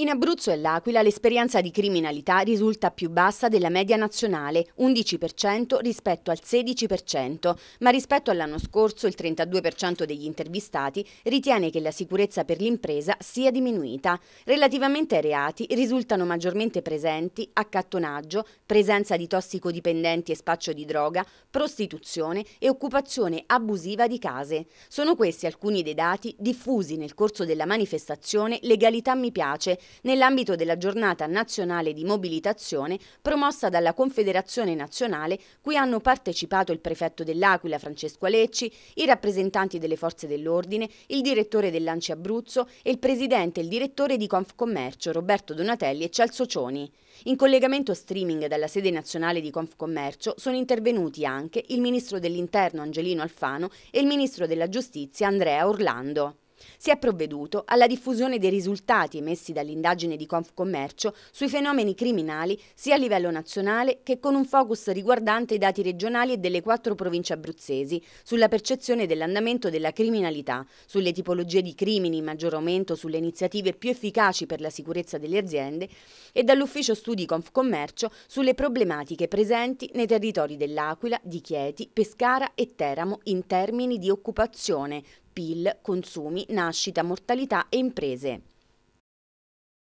In Abruzzo e L'Aquila l'esperienza di criminalità risulta più bassa della media nazionale, 11% rispetto al 16%, ma rispetto all'anno scorso il 32% degli intervistati ritiene che la sicurezza per l'impresa sia diminuita. Relativamente ai reati risultano maggiormente presenti accattonaggio, presenza di tossicodipendenti e spaccio di droga, prostituzione e occupazione abusiva di case. Sono questi alcuni dei dati diffusi nel corso della manifestazione Legalità mi piace, nell'ambito della giornata nazionale di mobilitazione promossa dalla Confederazione Nazionale cui hanno partecipato il prefetto dell'Aquila Francesco Alecci, i rappresentanti delle forze dell'ordine, il direttore dell'Anci Abruzzo e il presidente e il direttore di Confcommercio Roberto Donatelli e Cioni. In collegamento streaming dalla sede nazionale di Confcommercio sono intervenuti anche il ministro dell'Interno Angelino Alfano e il ministro della Giustizia Andrea Orlando. Si è provveduto alla diffusione dei risultati emessi dall'indagine di Confcommercio sui fenomeni criminali sia a livello nazionale che con un focus riguardante i dati regionali e delle quattro province abruzzesi, sulla percezione dell'andamento della criminalità, sulle tipologie di crimini in maggior aumento, sulle iniziative più efficaci per la sicurezza delle aziende e dall'ufficio studi Confcommercio sulle problematiche presenti nei territori dell'Aquila, di Chieti, Pescara e Teramo in termini di occupazione, PIL, consumi, nascita, mortalità e imprese.